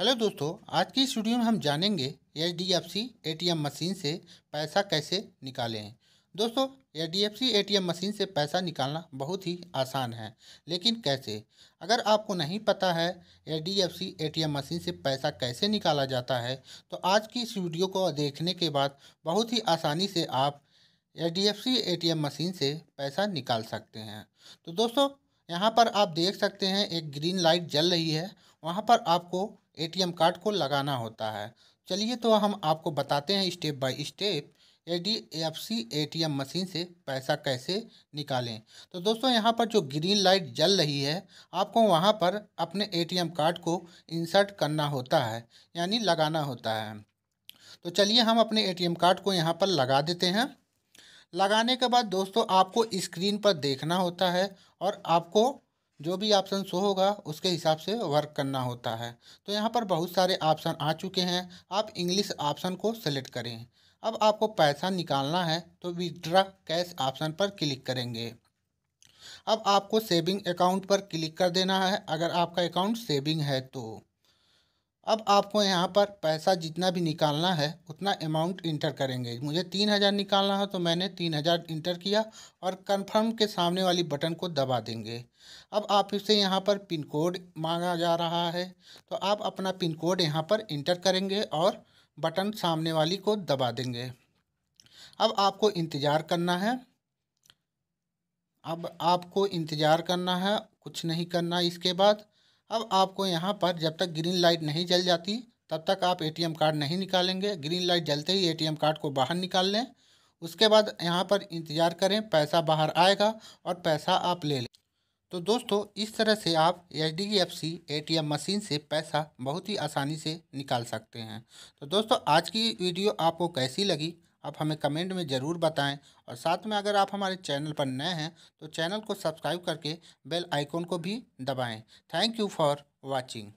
hello दोस्तों आज की स्टूडियो में हम जानेंगे H D F C A T M machine से पैसा कैसे निकालें दोस्तों H D F C A T M machine से पैसा निकालना बहुत ही आसान है लेकिन कैसे अगर आपको नहीं पता है H D F C A T M machine से पैसा कैसे निकाला जाता है तो आज की इस वीडियो को देखने के बाद बहुत ही आसानी से आप H D F C A T M machine से पैसा निकाल सकते हैं तो दोस्तों यहाँ पर आप देख सकते हैं एक ग्रीन लाइट जल रही है वहाँ पर आपको ए कार्ड को लगाना होता है चलिए तो हम आपको बताते हैं step by step A D F C A T M machine से पैसा कैसे निकालें तो दोस्तों यहाँ पर जो ग्रीन लाइट जल रही है आपको वहाँ पर अपने ए टी एम कार्ड को इंसर्ट करना होता है यानी लगाना होता है तो चलिए हम अपने ए टी एम कार्ड को यहाँ पर लगा देते हैं लगाने के बाद दोस्तों आपको स्क्रीन पर देखना होता है और आपको जो भी ऑप्शन शो होगा उसके हिसाब से वर्क करना होता है तो यहाँ पर बहुत सारे ऑप्शन आ चुके हैं आप इंग्लिश ऑप्शन को सेलेक्ट करें अब आपको पैसा निकालना है तो विदड्रा कैश ऑप्शन पर क्लिक करेंगे अब आपको सेविंग अकाउंट पर क्लिक कर देना है अगर आपका अकाउंट सेविंग है तो अब आपको यहाँ पर पैसा जितना भी निकालना है उतना अमाउंट इंटर करेंगे मुझे तीन हज़ार निकालना है तो मैंने तीन हज़ार इंटर किया और कंफर्म के सामने वाली बटन को दबा देंगे अब आप इसे यहाँ पर पिन कोड मांगा जा रहा है तो आप अपना पिन कोड यहाँ पर इंटर करेंगे और बटन सामने वाली को दबा देंगे अब आपको इंतज़ार करना है अब आपको इंतज़ार करना है कुछ नहीं करना इसके बाद अब आपको यहाँ पर जब तक ग्रीन लाइट नहीं जल जाती तब तक आप एटीएम कार्ड नहीं निकालेंगे ग्रीन लाइट जलते ही एटीएम कार्ड को बाहर निकाल लें उसके बाद यहाँ पर इंतज़ार करें पैसा बाहर आएगा और पैसा आप ले लें तो दोस्तों इस तरह से आप H D F C A T M machine से पैसा बहुत ही आसानी से निकाल सकते हैं तो दोस्तों आज की वीडियो आपको कैसी लगी आप हमें कमेंट में ज़रूर बताएं और साथ में अगर आप हमारे चैनल पर नए हैं तो चैनल को सब्सक्राइब करके बेल आइकॉन को भी दबाएं थैंक यू फॉर वॉचिंग